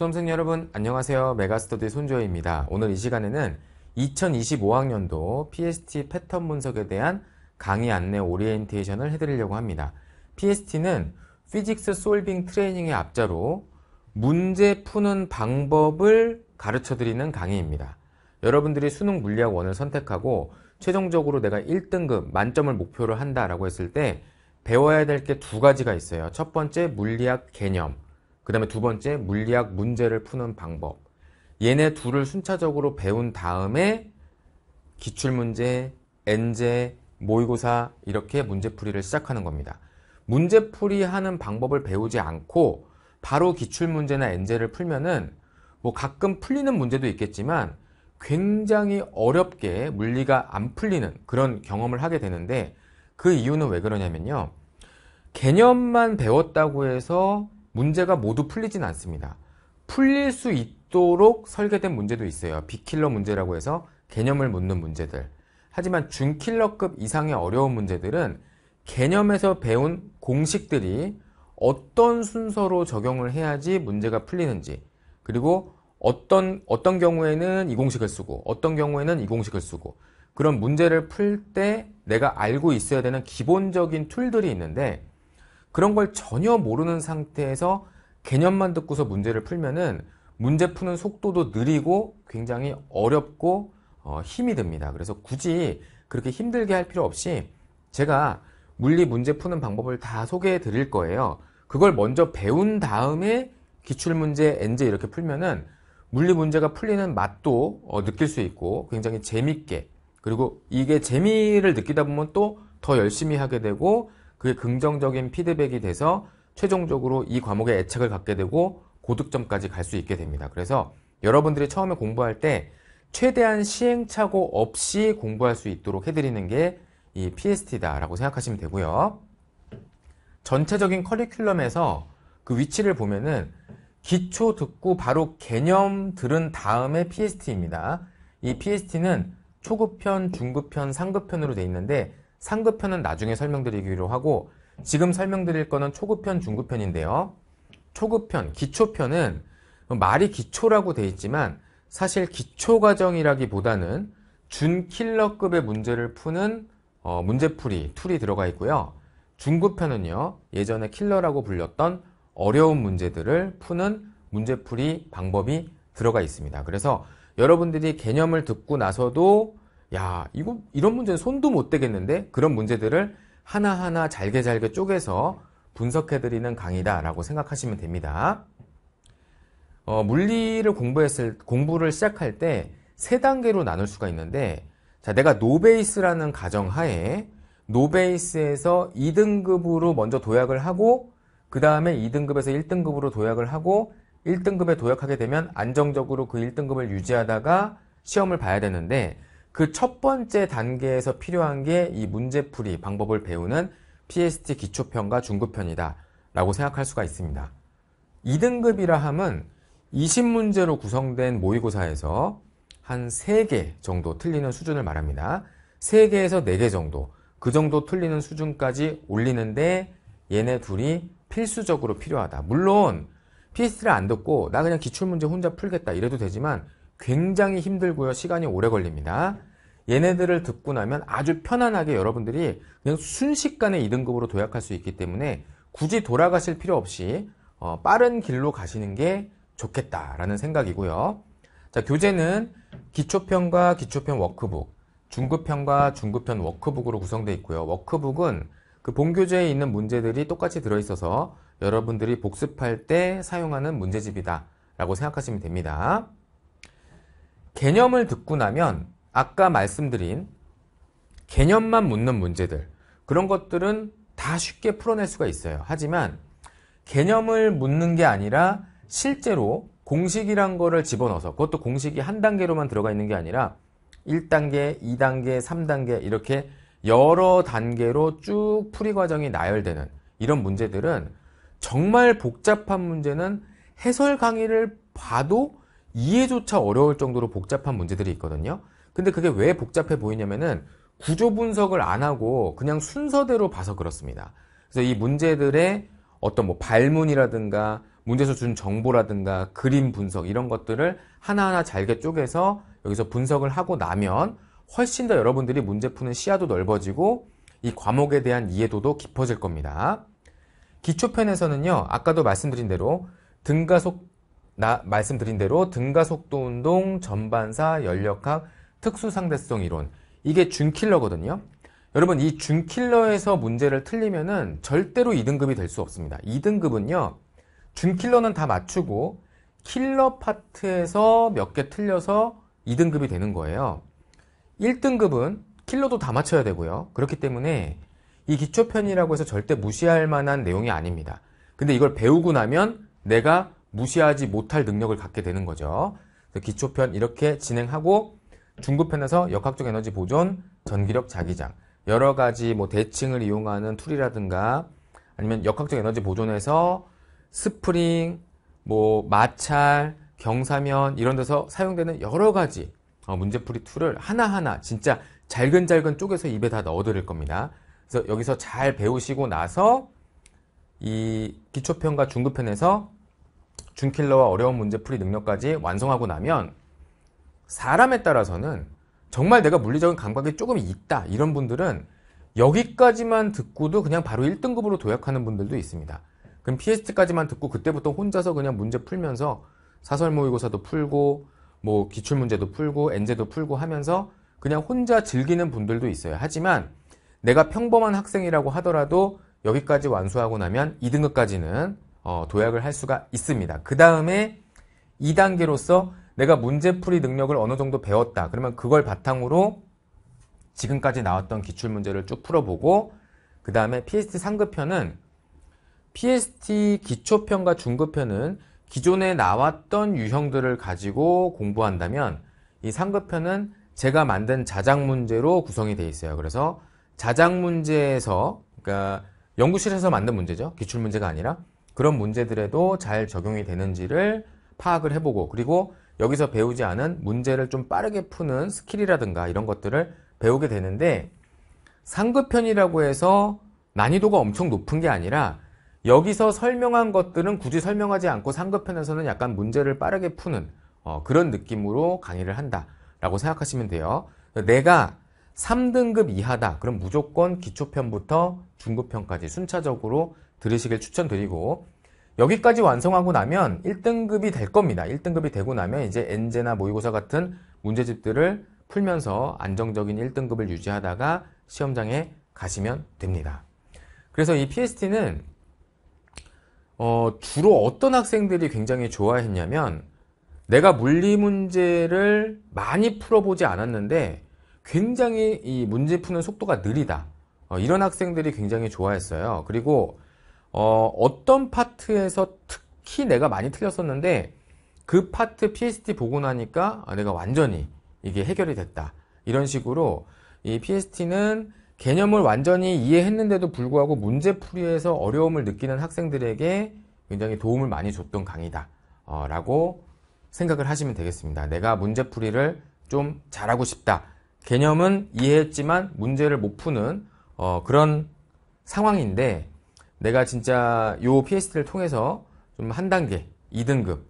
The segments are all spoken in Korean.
수험생 여러분 안녕하세요 메가스터디 손조혜입니다 오늘 이 시간에는 2025학년도 PST 패턴 분석에 대한 강의 안내 오리엔테이션을 해드리려고 합니다 PST는 피직스 솔빙 트레이닝의 앞자로 문제 푸는 방법을 가르쳐드리는 강의입니다 여러분들이 수능 물리학 원을 선택하고 최종적으로 내가 1등급 만점을 목표로 한다라고 했을 때 배워야 될 게 두 가지가 있어요 첫 번째 물리학 개념 그 다음에 두 번째 물리학 문제를 푸는 방법. 얘네 둘을 순차적으로 배운 다음에 기출문제, n 제 모의고사 이렇게 문제풀이를 시작하는 겁니다. 문제풀이 하는 방법을 배우지 않고 바로 기출문제나 n 제를 풀면은 뭐 가끔 풀리는 문제도 있겠지만 굉장히 어렵게 물리가 안 풀리는 그런 경험을 하게 되는데 그 이유는 왜 그러냐면요. 개념만 배웠다고 해서 문제가 모두 풀리진 않습니다. 풀릴 수 있도록 설계된 문제도 있어요. 비킬러 문제라고 해서 개념을 묻는 문제들. 하지만 중킬러급 이상의 어려운 문제들은 개념에서 배운 공식들이 어떤 순서로 적용을 해야지 문제가 풀리는지 그리고 어떤 어떤 경우에는 이 공식을 쓰고 어떤 경우에는 이 공식을 쓰고 그런 문제를 풀 때 내가 알고 있어야 되는 기본적인 툴들이 있는데 그런 걸 전혀 모르는 상태에서 개념만 듣고서 문제를 풀면은 문제 푸는 속도도 느리고 굉장히 어렵고 어, 힘이 듭니다. 그래서 굳이 그렇게 힘들게 할 필요 없이 제가 물리 문제 푸는 방법을 다 소개해 드릴 거예요. 그걸 먼저 배운 다음에 기출문제 엔제 이렇게 풀면은 물리 문제가 풀리는 맛도 어, 느낄 수 있고 굉장히 재밌게 그리고 이게 재미를 느끼다 보면 또 더 열심히 하게 되고 그게 긍정적인 피드백이 돼서 최종적으로 이 과목에 애착을 갖게 되고 고득점까지 갈 수 있게 됩니다. 그래서 여러분들이 처음에 공부할 때 최대한 시행착오 없이 공부할 수 있도록 해드리는 게 이 PST다라고 생각하시면 되고요. 전체적인 커리큘럼에서 그 위치를 보면은 기초 듣고 바로 개념 들은 다음에 PST입니다. 이 PST는 초급편, 중급편, 상급편으로 돼 있는데 상급편은 나중에 설명드리기로 하고 지금 설명드릴 거는 초급편, 중급편인데요. 초급편, 기초편은 말이 기초라고 돼 있지만 사실 기초과정이라기보다는 준킬러급의 문제를 푸는 어, 문제풀이, 툴이 들어가 있고요. 중급편은요. 예전에 킬러라고 불렸던 어려운 문제들을 푸는 문제풀이 방법이 들어가 있습니다. 그래서 여러분들이 개념을 듣고 나서도 야, 이거 이런 문제는 손도 못 대겠는데 그런 문제들을 하나하나 잘게 잘게 쪼개서 분석해 드리는 강의다라고 생각하시면 됩니다. 어, 물리를 공부했을 공부를 시작할 때 세 단계로 나눌 수가 있는데 자, 내가 노베이스라는 가정하에 노베이스에서 2등급으로 먼저 도약을 하고 그 다음에 2등급에서 1등급으로 도약을 하고 1등급에 도약하게 되면 안정적으로 그 1등급을 유지하다가 시험을 봐야 되는데 그첫 번째 단계에서 필요한 게 이 문제풀이 방법을 배우는 PST 기초편과 중급편이다 라고 생각할 수가 있습니다. 2등급이라 함은 20문제로 구성된 모의고사에서 한 3개 정도 틀리는 수준을 말합니다. 3개에서 4개 정도 그 정도 틀리는 수준까지 올리는데 얘네 둘이 필수적으로 필요하다. 물론 PST를 안 듣고 나 그냥 기출문제 혼자 풀겠다 이래도 되지만 굉장히 힘들고요. 시간이 오래 걸립니다. 얘네들을 듣고 나면 아주 편안하게 여러분들이 그냥 순식간에 2등급으로 도약할 수 있기 때문에 굳이 돌아가실 필요 없이 어, 빠른 길로 가시는 게 좋겠다라는 생각이고요. 자, 교재는 기초편과 기초편 워크북, 중급편과 중급편 워크북으로 구성되어 있고요. 워크북은 그 본교재에 있는 문제들이 똑같이 들어있어서 여러분들이 복습할 때 사용하는 문제집이다 라고 생각하시면 됩니다. 개념을 듣고 나면 아까 말씀드린 개념만 묻는 문제들 그런 것들은 다 쉽게 풀어낼 수가 있어요. 하지만 개념을 묻는 게 아니라 실제로 공식이란 거를 집어넣어서 그것도 공식이 한 단계로만 들어가 있는 게 아니라 1단계, 2단계, 3단계 이렇게 여러 단계로 쭉 풀이 과정이 나열되는 이런 문제들은 정말 복잡한 문제는 해설 강의를 봐도 이해조차 어려울 정도로 복잡한 문제들이 있거든요. 근데 그게 왜 복잡해 보이냐면은 구조 분석을 안 하고 그냥 순서대로 봐서 그렇습니다. 그래서 이 문제들의 어떤 뭐 발문이라든가 문제에서 준 정보라든가 그림 분석 이런 것들을 하나하나 잘게 쪼개서 여기서 분석을 하고 나면 훨씬 더 여러분들이 문제 푸는 시야도 넓어지고 이 과목에 대한 이해도도 깊어질 겁니다. 기초편에서는요, 아까도 말씀드린 대로 등가속 나, 말씀드린 대로 등가 속도 운동, 전반사, 연력학, 특수상대성 이론. 이게 준킬러거든요. 여러분, 이 준킬러에서 문제를 틀리면은 절대로 2등급이 될 수 없습니다. 2등급은요, 준킬러는 다 맞추고, 킬러 파트에서 몇 개 틀려서 2등급이 되는 거예요. 1등급은 킬러도 다 맞춰야 되고요. 그렇기 때문에 이 기초편이라고 해서 절대 무시할 만한 내용이 아닙니다. 근데 이걸 배우고 나면 내가 무시하지 못할 능력을 갖게 되는 거죠. 기초편 이렇게 진행하고 중급편에서 역학적 에너지 보존, 전기력 자기장, 여러 가지 뭐 대칭을 이용하는 툴이라든가 아니면 역학적 에너지 보존에서 스프링, 뭐 마찰, 경사면 이런 데서 사용되는 여러 가지 어, 문제풀이 툴을 하나하나 진짜 잘근잘근 쪼개서 입에 다 넣어드릴 겁니다. 그래서 여기서 잘 배우시고 나서 이 기초편과 중급편에서 준킬러와 어려운 문제풀이 능력까지 완성하고 나면 사람에 따라서는 정말 내가 물리적인 감각이 조금 있다 이런 분들은 여기까지만 듣고도 그냥 바로 1등급으로 도약하는 분들도 있습니다. 그럼 PST까지만 듣고 그때부터 혼자서 그냥 문제 풀면서 사설 모의고사도 풀고 뭐 기출 문제도 풀고 엔제도 풀고 하면서 그냥 혼자 즐기는 분들도 있어요. 하지만 내가 평범한 학생이라고 하더라도 여기까지 완수하고 나면 2등급까지는 어, 도약을 할 수가 있습니다. 그 다음에 2단계로서 내가 문제풀이 능력을 어느 정도 배웠다. 그러면 그걸 바탕으로 지금까지 나왔던 기출문제를 쭉 풀어보고 그 다음에 PST 상급편은 PST 기초편과 중급편은 기존에 나왔던 유형들을 가지고 공부한다면 이 상급편은 제가 만든 자작 문제로 구성이 되어 있어요. 그래서 자작 문제에서 그러니까 연구실에서 만든 문제죠. 기출 문제가 아니라 그런 문제들에도 잘 적용이 되는지를 파악을 해보고 그리고 여기서 배우지 않은 문제를 좀 빠르게 푸는 스킬이라든가 이런 것들을 배우게 되는데 상급편이라고 해서 난이도가 엄청 높은 게 아니라 여기서 설명한 것들은 굳이 설명하지 않고 상급편에서는 약간 문제를 빠르게 푸는 어, 그런 느낌으로 강의를 한다라고 생각하시면 돼요. 내가 3등급 이하다. 그럼 무조건 기초편부터 중급편까지 순차적으로 들으시길 추천드리고 여기까지 완성하고 나면 1등급이 될 겁니다. 1등급이 되고 나면 이제 엔제나 모의고사 같은 문제집들을 풀면서 안정적인 1등급을 유지하다가 시험장에 가시면 됩니다. 그래서 이 PST는 어, 주로 어떤 학생들이 굉장히 좋아했냐면 내가 물리 문제를 많이 풀어보지 않았는데 굉장히 이 문제 푸는 속도가 느리다. 어, 이런 학생들이 굉장히 좋아했어요. 그리고 어, 어떤 파트에서 특히 내가 많이 틀렸었는데 그 파트 PST 보고 나니까 아, 내가 완전히 이게 해결이 됐다. 이런 식으로 이 PST는 개념을 완전히 이해했는데도 불구하고 문제풀이에서 어려움을 느끼는 학생들에게 굉장히 도움을 많이 줬던 강의다. 어, 라고 생각을 하시면 되겠습니다. 내가 문제풀이를 좀 잘하고 싶다. 개념은 이해했지만 문제를 못 푸는 어, 그런 상황인데 내가 진짜 요 PST를 통해서 좀 한 단계, 2등급,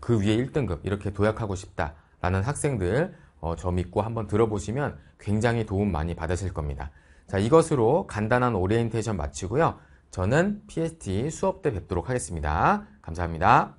그 위에 1등급 이렇게 도약하고 싶다라는 학생들 어, 저 믿고 한번 들어보시면 굉장히 도움 많이 받으실 겁니다. 자, 이것으로 간단한 오리엔테이션 마치고요. 저는 PST 수업 때 뵙도록 하겠습니다. 감사합니다.